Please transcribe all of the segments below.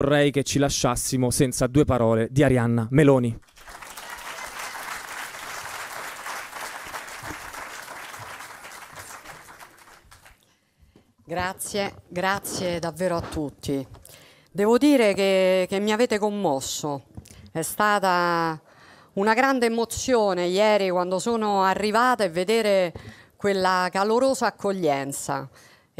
vorrei che ci lasciassimo senza due parole di Arianna Meloni. Grazie, grazie davvero a tutti. Devo dire che, che mi avete commosso. È stata una grande emozione ieri quando sono arrivata e vedere quella calorosa accoglienza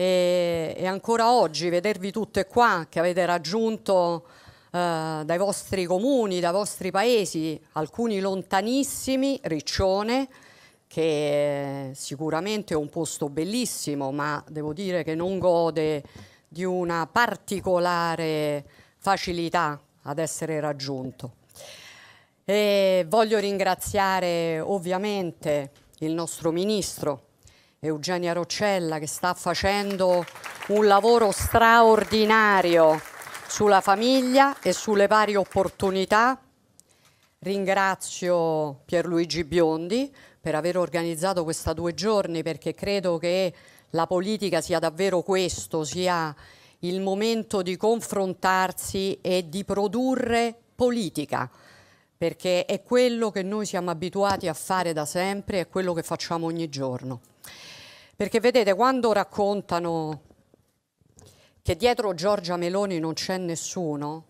e, e ancora oggi vedervi tutte qua che avete raggiunto eh, dai vostri comuni, dai vostri paesi, alcuni lontanissimi, Riccione, che sicuramente è un posto bellissimo, ma devo dire che non gode di una particolare facilità ad essere raggiunto. E voglio ringraziare ovviamente il nostro ministro Eugenia Roccella che sta facendo un lavoro straordinario sulla famiglia e sulle pari opportunità. Ringrazio Pierluigi Biondi per aver organizzato questa due giorni perché credo che la politica sia davvero questo, sia il momento di confrontarsi e di produrre politica, perché è quello che noi siamo abituati a fare da sempre, è quello che facciamo ogni giorno. Perché vedete, quando raccontano che dietro Giorgia Meloni non c'è nessuno,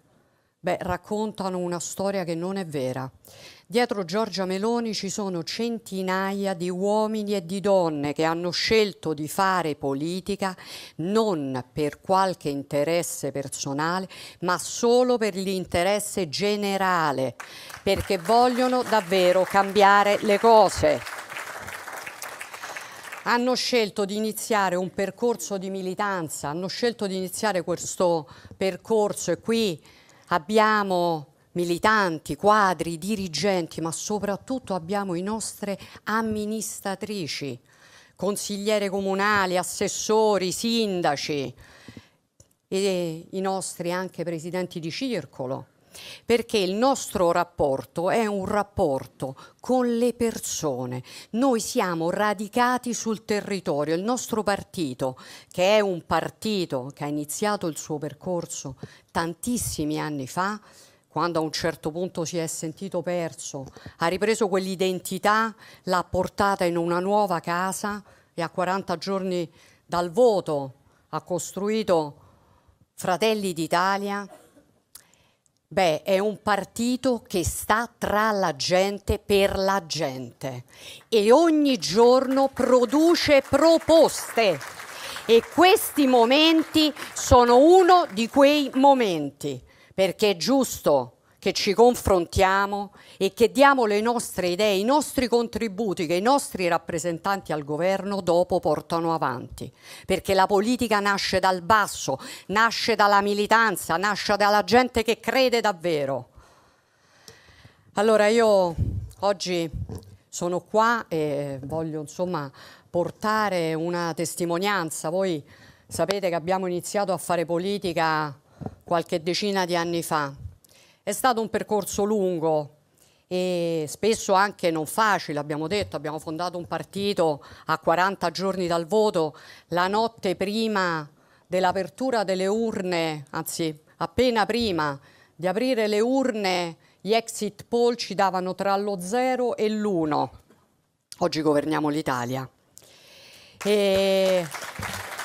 beh, raccontano una storia che non è vera. Dietro Giorgia Meloni ci sono centinaia di uomini e di donne che hanno scelto di fare politica non per qualche interesse personale, ma solo per l'interesse generale, perché vogliono davvero cambiare le cose hanno scelto di iniziare un percorso di militanza, hanno scelto di iniziare questo percorso e qui abbiamo militanti, quadri, dirigenti, ma soprattutto abbiamo i nostre amministratrici, consigliere comunali, assessori, sindaci e i nostri anche presidenti di circolo perché il nostro rapporto è un rapporto con le persone. Noi siamo radicati sul territorio. Il nostro partito, che è un partito che ha iniziato il suo percorso tantissimi anni fa, quando a un certo punto si è sentito perso, ha ripreso quell'identità, l'ha portata in una nuova casa e a 40 giorni dal voto ha costruito Fratelli d'Italia Beh, è un partito che sta tra la gente per la gente e ogni giorno produce proposte e questi momenti sono uno di quei momenti perché è giusto che ci confrontiamo e che diamo le nostre idee, i nostri contributi che i nostri rappresentanti al governo dopo portano avanti, perché la politica nasce dal basso, nasce dalla militanza, nasce dalla gente che crede davvero. Allora io oggi sono qua e voglio insomma portare una testimonianza. Voi sapete che abbiamo iniziato a fare politica qualche decina di anni fa è stato un percorso lungo e spesso anche non facile, abbiamo detto, abbiamo fondato un partito a 40 giorni dal voto, la notte prima dell'apertura delle urne, anzi appena prima di aprire le urne, gli exit poll ci davano tra lo 0 e l'1. Oggi governiamo l'Italia. E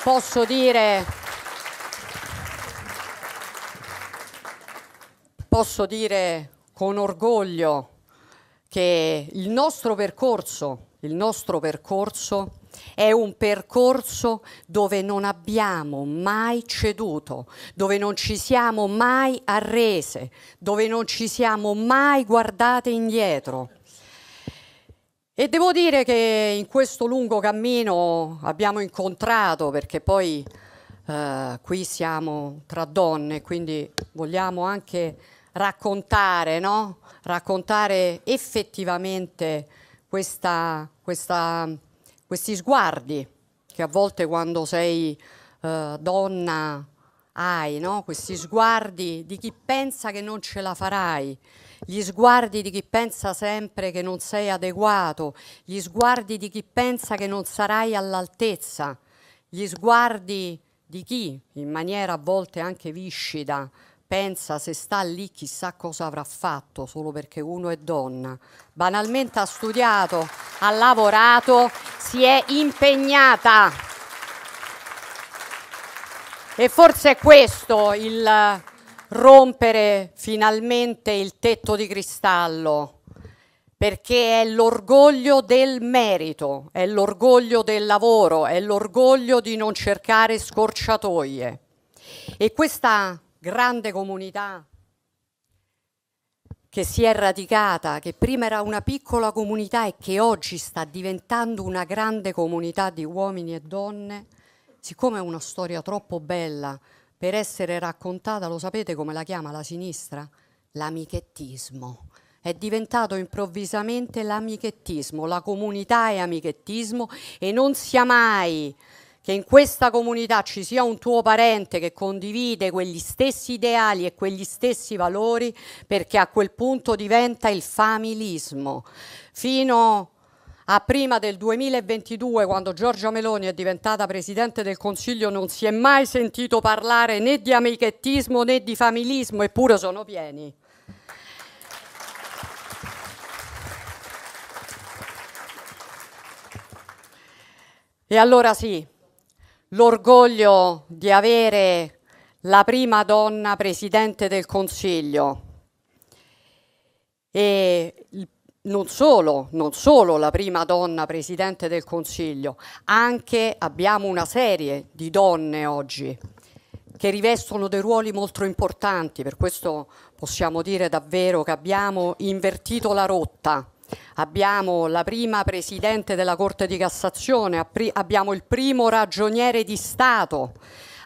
posso dire posso dire con orgoglio che il nostro percorso, il nostro percorso è un percorso dove non abbiamo mai ceduto, dove non ci siamo mai arrese, dove non ci siamo mai guardate indietro. E devo dire che in questo lungo cammino abbiamo incontrato, perché poi eh, qui siamo tra donne, quindi vogliamo anche raccontare, no? raccontare effettivamente questa, questa, questi sguardi che a volte quando sei eh, donna hai, no? questi sguardi di chi pensa che non ce la farai, gli sguardi di chi pensa sempre che non sei adeguato, gli sguardi di chi pensa che non sarai all'altezza, gli sguardi di chi in maniera a volte anche viscida pensa se sta lì chissà cosa avrà fatto solo perché uno è donna. Banalmente ha studiato, ha lavorato, si è impegnata. E forse è questo il rompere finalmente il tetto di cristallo, perché è l'orgoglio del merito, è l'orgoglio del lavoro, è l'orgoglio di non cercare scorciatoie. E questa grande comunità che si è radicata, che prima era una piccola comunità e che oggi sta diventando una grande comunità di uomini e donne, siccome è una storia troppo bella per essere raccontata, lo sapete come la chiama la sinistra? L'amichettismo. È diventato improvvisamente l'amichettismo, la comunità è amichettismo e non sia mai che in questa comunità ci sia un tuo parente che condivide quegli stessi ideali e quegli stessi valori, perché a quel punto diventa il familismo. Fino a prima del 2022, quando Giorgia Meloni è diventata Presidente del Consiglio, non si è mai sentito parlare né di amichettismo né di familismo, eppure sono pieni. E allora sì, l'orgoglio di avere la prima donna presidente del Consiglio e non solo, non solo la prima donna presidente del Consiglio, anche abbiamo una serie di donne oggi che rivestono dei ruoli molto importanti, per questo possiamo dire davvero che abbiamo invertito la rotta Abbiamo la prima Presidente della Corte di Cassazione, abbiamo il primo ragioniere di Stato,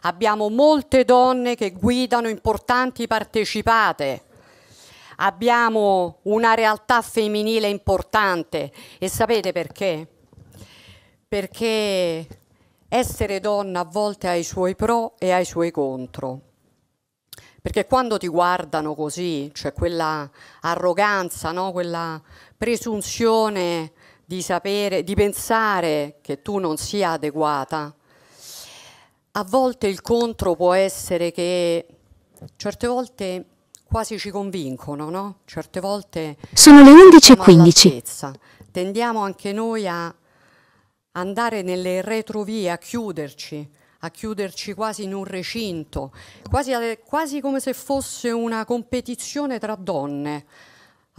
abbiamo molte donne che guidano importanti partecipate, abbiamo una realtà femminile importante e sapete perché? Perché essere donna a volte ha i suoi pro e ha i suoi contro. Perché quando ti guardano così, cioè quella arroganza, no? quella presunzione di sapere, di pensare che tu non sia adeguata, a volte il contro può essere che certe volte quasi ci convincono, no? Certe volte sono le 11:15. Tendiamo anche noi a andare nelle retrovie, a chiuderci, a chiuderci quasi in un recinto, quasi, quasi come se fosse una competizione tra donne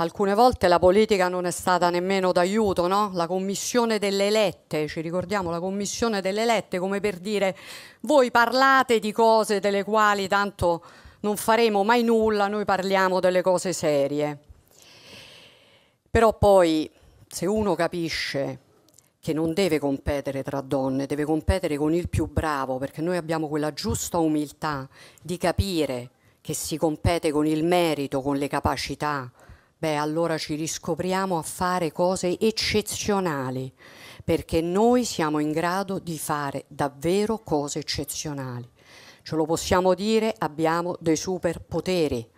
Alcune volte la politica non è stata nemmeno d'aiuto, no? La commissione delle elette, ci ricordiamo la commissione delle elette, come per dire voi parlate di cose delle quali tanto non faremo mai nulla, noi parliamo delle cose serie. Però poi se uno capisce che non deve competere tra donne, deve competere con il più bravo, perché noi abbiamo quella giusta umiltà di capire che si compete con il merito, con le capacità, beh allora ci riscopriamo a fare cose eccezionali, perché noi siamo in grado di fare davvero cose eccezionali. Ce lo possiamo dire, abbiamo dei superpoteri.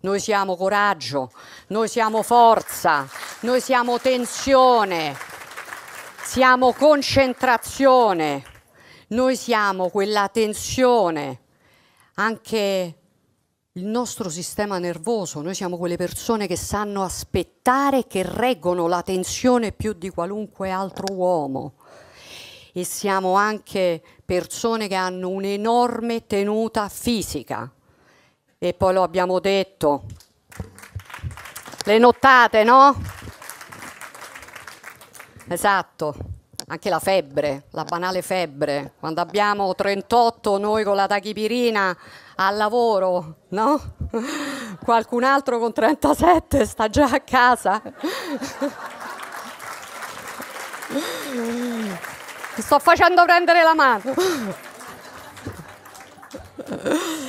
Noi siamo coraggio, noi siamo forza, noi siamo tensione, siamo concentrazione, noi siamo quella tensione anche il nostro sistema nervoso, noi siamo quelle persone che sanno aspettare, che reggono la tensione più di qualunque altro uomo e siamo anche persone che hanno un'enorme tenuta fisica e poi lo abbiamo detto, le nottate no? Esatto, anche la febbre, la banale febbre, quando abbiamo 38 noi con la tachipirina al lavoro, no? Qualcun altro con 37 sta già a casa. Ti sto facendo prendere la mano.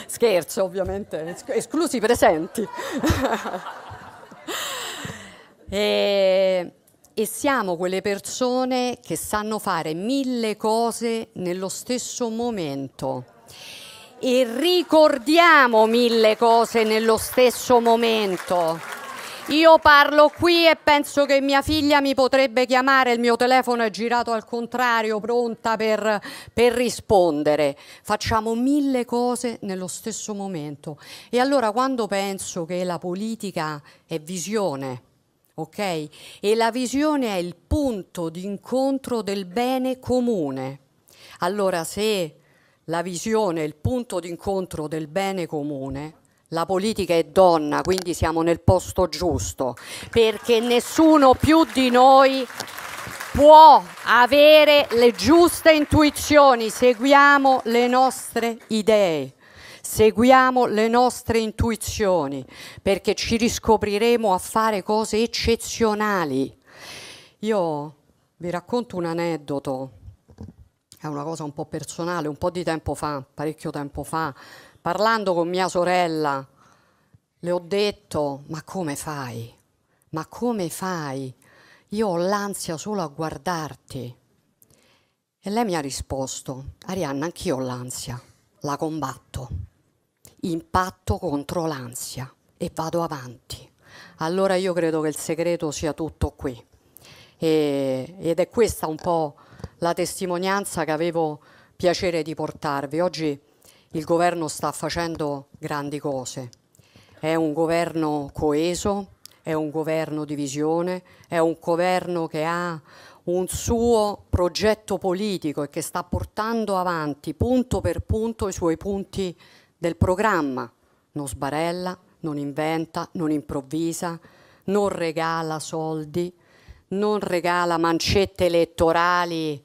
Scherzo, ovviamente, esclusi i presenti. e, e siamo quelle persone che sanno fare mille cose nello stesso momento e ricordiamo mille cose nello stesso momento. Io parlo qui e penso che mia figlia mi potrebbe chiamare, il mio telefono è girato al contrario, pronta per, per rispondere. Facciamo mille cose nello stesso momento. E allora quando penso che la politica è visione, ok? E la visione è il punto di incontro del bene comune. Allora se la visione, il punto d'incontro del bene comune, la politica è donna, quindi siamo nel posto giusto, perché nessuno più di noi può avere le giuste intuizioni, seguiamo le nostre idee seguiamo le nostre intuizioni perché ci riscopriremo a fare cose eccezionali. Io vi racconto un aneddoto è una cosa un po' personale, un po' di tempo fa, parecchio tempo fa, parlando con mia sorella, le ho detto, ma come fai? Ma come fai? Io ho l'ansia solo a guardarti. E lei mi ha risposto, Arianna, anch'io ho l'ansia, la combatto, impatto contro l'ansia e vado avanti. Allora io credo che il segreto sia tutto qui. E, ed è questa un po' la testimonianza che avevo piacere di portarvi. Oggi il governo sta facendo grandi cose. È un governo coeso, è un governo di visione, è un governo che ha un suo progetto politico e che sta portando avanti punto per punto i suoi punti del programma. Non sbarella, non inventa, non improvvisa, non regala soldi, non regala mancette elettorali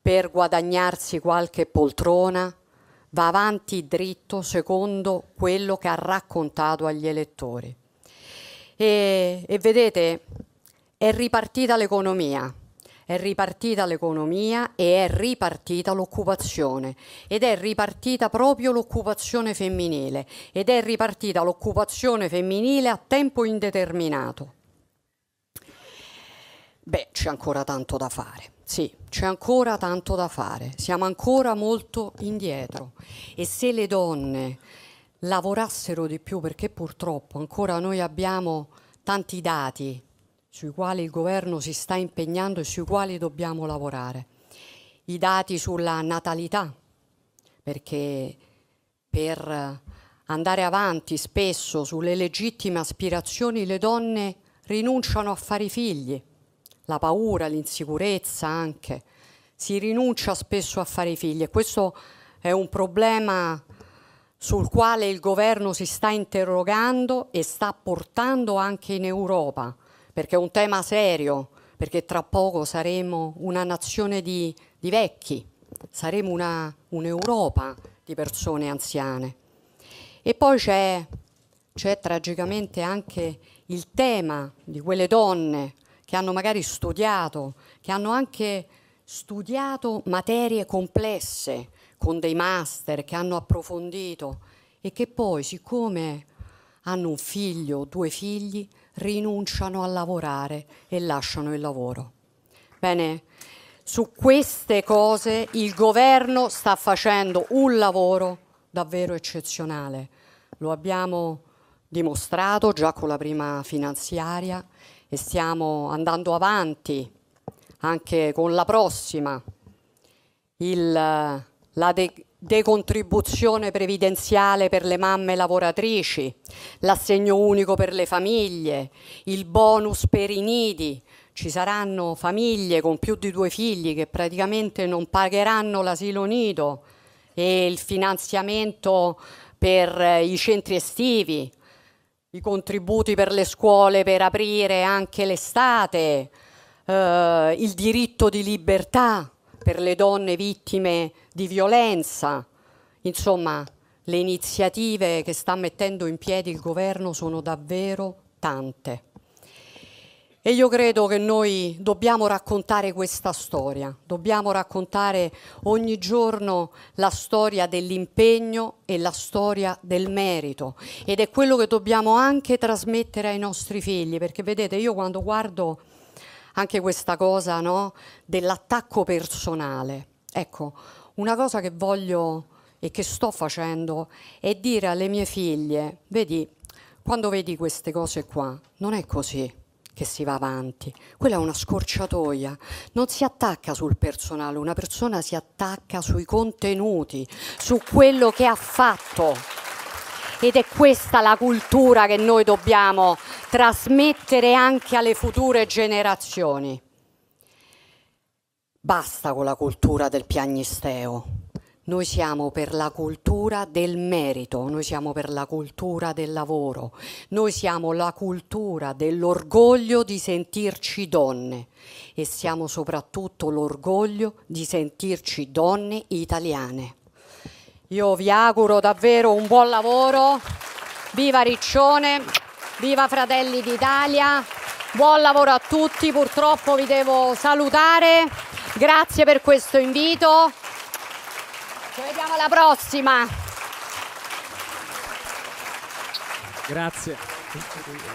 per guadagnarsi qualche poltrona, va avanti dritto secondo quello che ha raccontato agli elettori. E, e vedete, è ripartita l'economia, è ripartita l'economia e è ripartita l'occupazione ed è ripartita proprio l'occupazione femminile ed è ripartita l'occupazione femminile a tempo indeterminato. Beh, c'è ancora tanto da fare, sì, c'è ancora tanto da fare, siamo ancora molto indietro e se le donne lavorassero di più, perché purtroppo ancora noi abbiamo tanti dati sui quali il governo si sta impegnando e sui quali dobbiamo lavorare, i dati sulla natalità, perché per andare avanti spesso sulle legittime aspirazioni le donne rinunciano a fare figli la paura, l'insicurezza anche. Si rinuncia spesso a fare i figli e questo è un problema sul quale il governo si sta interrogando e sta portando anche in Europa, perché è un tema serio, perché tra poco saremo una nazione di, di vecchi, saremo un'Europa di persone anziane. E poi c'è tragicamente anche il tema di quelle donne che hanno magari studiato, che hanno anche studiato materie complesse con dei master, che hanno approfondito e che poi, siccome hanno un figlio o due figli, rinunciano a lavorare e lasciano il lavoro. Bene, su queste cose il governo sta facendo un lavoro davvero eccezionale. Lo abbiamo dimostrato già con la prima finanziaria e stiamo andando avanti anche con la prossima, il, la de decontribuzione previdenziale per le mamme lavoratrici, l'assegno unico per le famiglie, il bonus per i nidi. Ci saranno famiglie con più di due figli che praticamente non pagheranno l'asilo nido e il finanziamento per i centri estivi, i contributi per le scuole per aprire anche l'estate, eh, il diritto di libertà per le donne vittime di violenza. Insomma, le iniziative che sta mettendo in piedi il governo sono davvero tante. E io credo che noi dobbiamo raccontare questa storia, dobbiamo raccontare ogni giorno la storia dell'impegno e la storia del merito ed è quello che dobbiamo anche trasmettere ai nostri figli, perché vedete io quando guardo anche questa cosa no, dell'attacco personale, ecco, una cosa che voglio e che sto facendo è dire alle mie figlie, vedi, quando vedi queste cose qua, non è così che si va avanti, quella è una scorciatoia, non si attacca sul personale, una persona si attacca sui contenuti, su quello che ha fatto. Ed è questa la cultura che noi dobbiamo trasmettere anche alle future generazioni. Basta con la cultura del piagnisteo noi siamo per la cultura del merito, noi siamo per la cultura del lavoro, noi siamo la cultura dell'orgoglio di sentirci donne e siamo soprattutto l'orgoglio di sentirci donne italiane. Io vi auguro davvero un buon lavoro, viva Riccione, viva Fratelli d'Italia, buon lavoro a tutti, purtroppo vi devo salutare, grazie per questo invito. Ci vediamo alla prossima. Grazie.